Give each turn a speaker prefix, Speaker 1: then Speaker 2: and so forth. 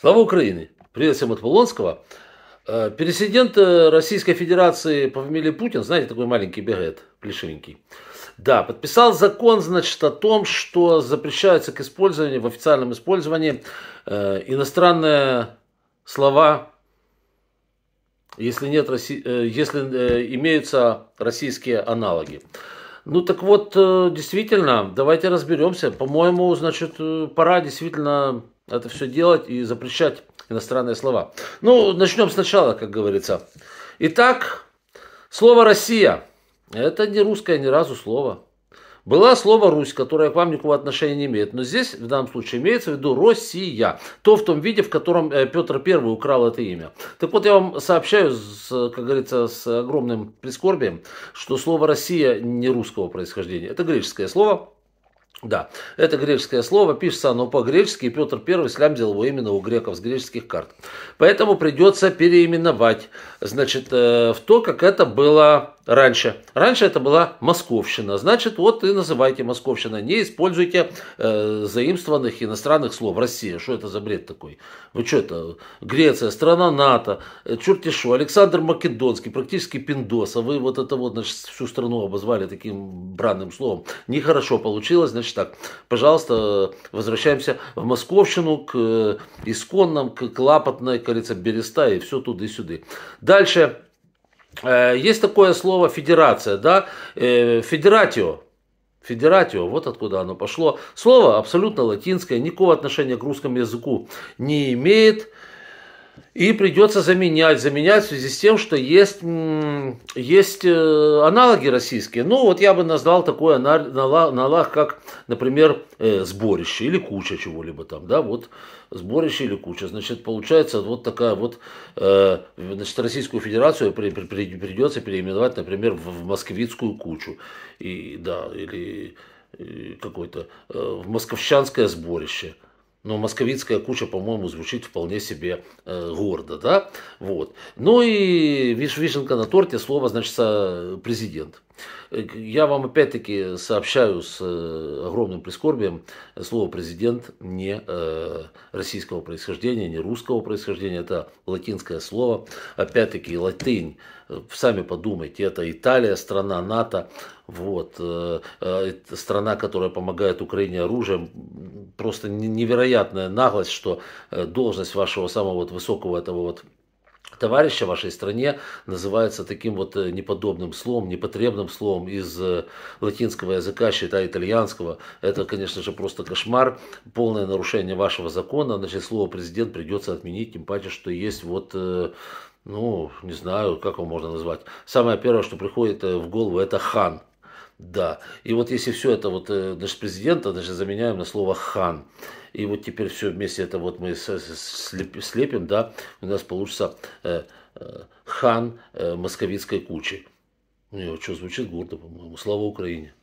Speaker 1: Слава Украине! Привет всем от Полонского. Э, Президент э, Российской Федерации по фамилии Путин, знаете, такой маленький бегает, плешивенький, да, подписал закон, значит, о том, что запрещается к использованию, в официальном использовании э, иностранные слова, если, нет, если имеются российские аналоги. Ну так вот, действительно, давайте разберемся. По-моему, значит, пора действительно это все делать и запрещать иностранные слова. Ну, начнем сначала, как говорится. Итак, слово «Россия» – это не русское ни разу слово. Была слово «Русь», которое к вам никакого отношения не имеет. Но здесь, в данном случае, имеется в виду «Россия». То в том виде, в котором э, Петр I украл это имя. Так вот, я вам сообщаю, с, как говорится, с огромным прискорбием, что слово «Россия» не русского происхождения. Это греческое слово – да, это греческое слово, пишется оно по-гречески, и Петр I слямзил его именно у греков с греческих карт. Поэтому придется переименовать, значит, э, в то, как это было раньше. Раньше это была московщина. Значит, вот и называйте московщина. Не используйте э, заимствованных иностранных слов. Россия, что это за бред такой? Вы что это? Греция, страна НАТО, э, черти что, Александр Македонский, практически пиндос. А вы вот это вот, значит, всю страну обозвали таким бранным словом. Нехорошо получилось. Значит так, пожалуйста, возвращаемся в московщину, к э, исконным, к лапотной как береста и все туда и сюда. Дальше Э, есть такое слово федерация, да, э, федератио, Федератио, вот откуда оно пошло. Слово абсолютно латинское, никакого отношения к русскому языку не имеет. И придется заменять, заменять в связи с тем, что есть, есть э, аналоги российские. Ну, вот я бы назвал такой аналог, как, например, э, сборище или куча чего-либо там, да, вот сборище или куча. Значит, получается вот такая вот, э, значит, Российскую Федерацию придется переименовать, например, в москвицкую кучу. И, да, или какой-то в московщанское сборище но ну, московитская куча, по-моему, звучит вполне себе э, гордо, да, вот. Ну и виш вишенка на торте, слово, значит, президент. Э, я вам опять-таки сообщаю с э, огромным прискорбием, слово президент не э, российского происхождения, не русского происхождения, это латинское слово, опять-таки латынь, э, сами подумайте, это Италия, страна НАТО, вот, э, э страна, которая помогает Украине оружием, просто невероятная наглость, что э, должность вашего самого вот высокого этого вот товарища в вашей стране называется таким вот э, неподобным словом, непотребным словом из э, латинского языка, считай итальянского. Это, конечно же, просто кошмар, полное нарушение вашего закона. Значит, слово президент придется отменить, тем паче, что есть вот ну, не знаю, как его можно назвать. Самое первое, что приходит в голову, это хан. Да. И вот если все это, вот э, даже президента даже заменяем на слово хан. И вот теперь все вместе это вот мы слепим, да, у нас получится э, э, хан э, московицкой кучи. Ну, что звучит гордо, по-моему. Слава Украине!